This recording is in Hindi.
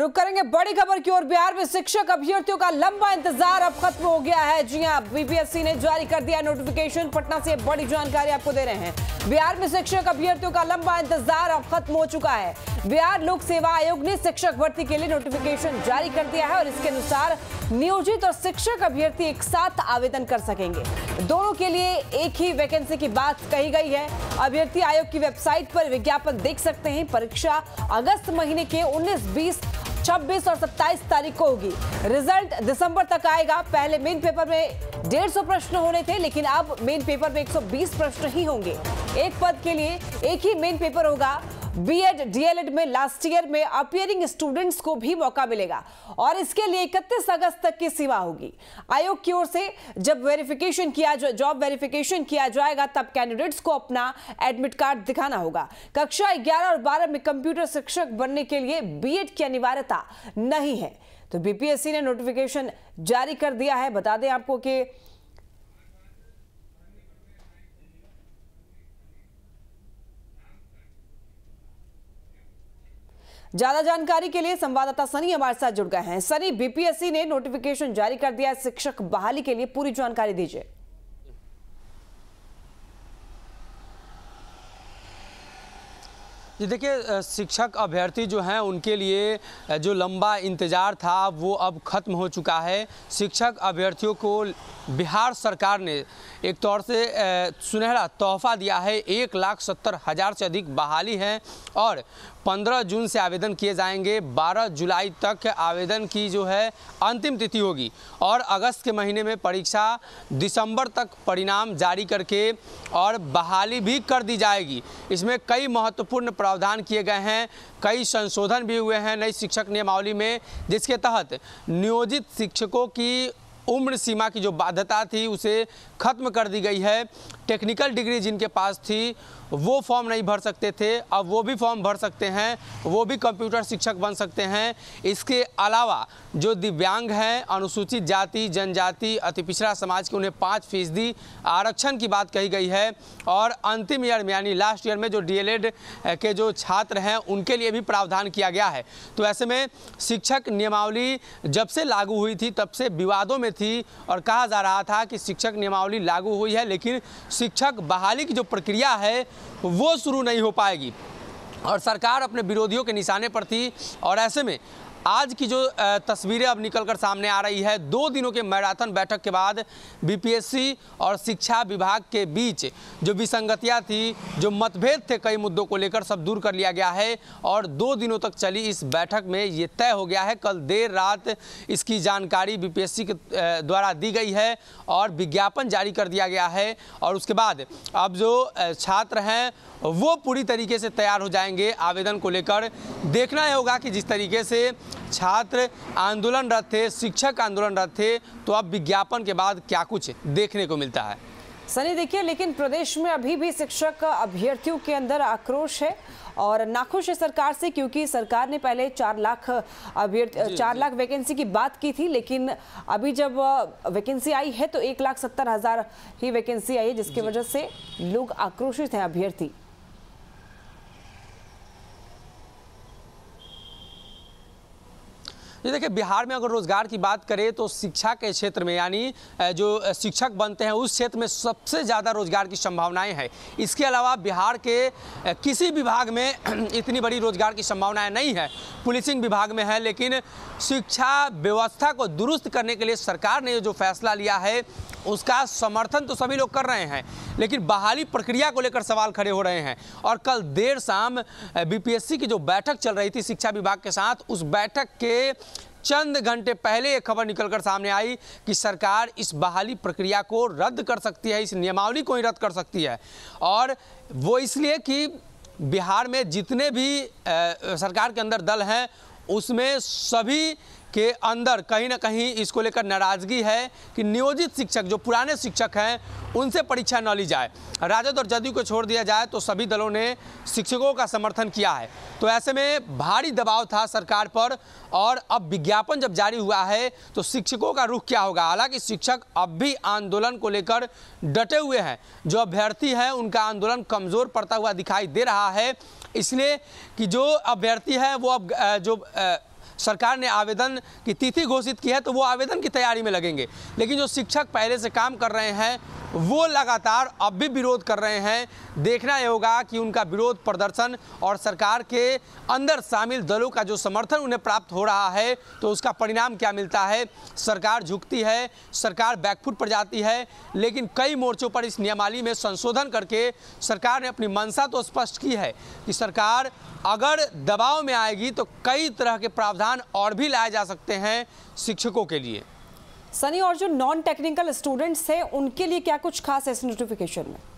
रुक करेंगे बड़ी खबर की ओर बिहार में शिक्षक अभ्यर्थियों का लंबा इंतजार अब खत्म हो गया है जी हाँ बीपीएससी ने जारी कर दिया नोटिफिकेशन पटना से बड़ी जानकारी आपको दे रहे हैं बिहार में शिक्षक अभ्यर्थियों का लंबा इंतजार अब खत्म हो चुका है बिहार लोक सेवा आयोग ने शिक्षक भर्ती के लिए नोटिफिकेशन जारी कर दिया है और इसके अनुसार नियोजित और शिक्षक अभ्यर्थी एक साथ आवेदन कर सकेंगे दोनों के लिए एक ही वैकेंसी की बात कही गई है अभ्यर्थी आयोग की वेबसाइट पर विज्ञापन देख सकते हैं परीक्षा अगस्त महीने के उन्नीस बीस 26 और 27 तारीख को होगी रिजल्ट दिसंबर तक आएगा पहले मेन पेपर में 150 प्रश्न होने थे लेकिन अब मेन पेपर में 120 प्रश्न ही होंगे एक पद के लिए एक ही मेन पेपर होगा बीएड डीएलएड में लास्ट ईयर में अपियरिंग स्टूडेंट्स को भी मौका मिलेगा और इसके लिए इकतीस अगस्त तक की सीमा होगी आयोग की ओर से जब वेरिफिकेशन किया जॉब वेरिफिकेशन किया जाएगा तब कैंडिडेट्स को अपना एडमिट कार्ड दिखाना होगा कक्षा ग्यारह और बारह में कंप्यूटर शिक्षक बनने के लिए बी की अनिवार्यता नहीं है तो बीपीएससी ने नोटिफिकेशन जारी कर दिया है बता दें आपको कि ज्यादा जानकारी के लिए संवाददाता सनी हमारे साथ जुड़ गए हैं सनी बीपीएससी ने नोटिफिकेशन जारी कर दिया है शिक्षक बहाली के लिए पूरी जानकारी दीजिए जी देखिए शिक्षक अभ्यर्थी जो हैं उनके लिए जो लंबा इंतज़ार था वो अब ख़त्म हो चुका है शिक्षक अभ्यर्थियों को बिहार सरकार ने एक तौर से सुनहरा तोहफा दिया है एक लाख सत्तर हज़ार से अधिक बहाली हैं और 15 जून से आवेदन किए जाएंगे 12 जुलाई तक आवेदन की जो है अंतिम तिथि होगी और अगस्त के महीने में परीक्षा दिसंबर तक परिणाम जारी करके और बहाली भी कर दी जाएगी इसमें कई महत्वपूर्ण प्रावधान किए गए हैं कई संशोधन भी हुए हैं नई शिक्षक नियमावली में जिसके तहत नियोजित शिक्षकों की उम्र सीमा की जो बाध्यता थी उसे खत्म कर दी गई है टेक्निकल डिग्री जिनके पास थी वो फॉर्म नहीं भर सकते थे अब वो भी फॉर्म भर सकते हैं वो भी कंप्यूटर शिक्षक बन सकते हैं इसके अलावा जो दिव्यांग हैं अनुसूचित जाति जनजाति अति पिछड़ा समाज के उन्हें पाँच फीसदी आरक्षण की बात कही गई है और अंतिम ईयर में यानी लास्ट ईयर में जो डी के जो छात्र हैं उनके लिए भी प्रावधान किया गया है तो ऐसे में शिक्षक नियमावली जब से लागू हुई थी तब से विवादों में थी और कहा जा रहा था कि शिक्षक नियमावली लागू हुई है लेकिन शिक्षक बहाली की जो प्रक्रिया है वो शुरू नहीं हो पाएगी और सरकार अपने विरोधियों के निशाने पर थी और ऐसे में आज की जो तस्वीरें अब निकलकर सामने आ रही है दो दिनों के मैराथन बैठक के बाद बीपीएससी और शिक्षा विभाग के बीच जो विसंगतियाँ थी जो मतभेद थे कई मुद्दों को लेकर सब दूर कर लिया गया है और दो दिनों तक चली इस बैठक में ये तय हो गया है कल देर रात इसकी जानकारी बीपीएससी के द्वारा दी गई है और विज्ञापन जारी कर दिया गया है और उसके बाद अब जो छात्र हैं वो पूरी तरीके से तैयार हो जाएंगे आवेदन को लेकर देखना होगा कि जिस तरीके से छात्र आंदोलनरत थे शिक्षक आंदोलनरत थे तो अब विज्ञापन के बाद क्या कुछ देखने को मिलता है सनी देखिए लेकिन प्रदेश में अभी भी शिक्षक अभ्यर्थियों के अंदर आक्रोश है और नाखुश है सरकार से क्योंकि सरकार ने पहले चार लाख अभ्यर्थी चार लाख वैकेंसी की बात की थी लेकिन अभी जब वैकेंसी आई है तो एक लाख सत्तर हज़ार ही वैकेंसी आई है जिसकी वजह से लोग आक्रोशित हैं अभ्यर्थी ये देखिए बिहार में अगर रोजगार की बात करें तो शिक्षा के क्षेत्र में यानी जो शिक्षक बनते हैं उस क्षेत्र में सबसे ज़्यादा रोजगार की संभावनाएं हैं इसके अलावा बिहार के किसी विभाग में इतनी बड़ी रोजगार की संभावनाएं नहीं है पुलिसिंग विभाग में है लेकिन शिक्षा व्यवस्था को दुरुस्त करने के लिए सरकार ने जो फैसला लिया है उसका समर्थन तो सभी लोग कर रहे हैं लेकिन बहाली प्रक्रिया को लेकर सवाल खड़े हो रहे हैं और कल देर शाम बीपीएससी की जो बैठक चल रही थी शिक्षा विभाग के साथ उस बैठक के चंद घंटे पहले एक खबर निकलकर सामने आई कि सरकार इस बहाली प्रक्रिया को रद्द कर सकती है इस नियमावली को ही रद्द कर सकती है और वो इसलिए कि बिहार में जितने भी सरकार के अंदर दल हैं उसमें सभी के अंदर कहीं ना कहीं इसको लेकर नाराज़गी है कि नियोजित शिक्षक जो पुराने शिक्षक हैं उनसे परीक्षा न ली जाए राजद और जदयू को छोड़ दिया जाए तो सभी दलों ने शिक्षकों का समर्थन किया है तो ऐसे में भारी दबाव था सरकार पर और अब विज्ञापन जब जारी हुआ है तो शिक्षकों का रुख क्या होगा हालांकि शिक्षक अब भी आंदोलन को लेकर डटे हुए हैं जो अभ्यर्थी हैं उनका आंदोलन कमज़ोर पड़ता हुआ दिखाई दे रहा है इसलिए कि जो अभ्यर्थी है वो अब जो सरकार ने आवेदन की तिथि घोषित की है तो वो आवेदन की तैयारी में लगेंगे लेकिन जो शिक्षक पहले से काम कर रहे हैं वो लगातार अब भी विरोध कर रहे हैं देखना यह होगा कि उनका विरोध प्रदर्शन और सरकार के अंदर शामिल दलों का जो समर्थन उन्हें प्राप्त हो रहा है तो उसका परिणाम क्या मिलता है सरकार झुकती है सरकार बैकफुट पर जाती है लेकिन कई मोर्चों पर इस नियमावली में संशोधन करके सरकार ने अपनी मंशा तो स्पष्ट की है कि सरकार अगर दबाव में आएगी तो कई तरह के प्रावधान और भी लाए जा सकते हैं शिक्षकों के लिए सनी और जो नॉन टेक्निकल स्टूडेंट्स हैं उनके लिए क्या कुछ खास है इस नोटिफिकेशन में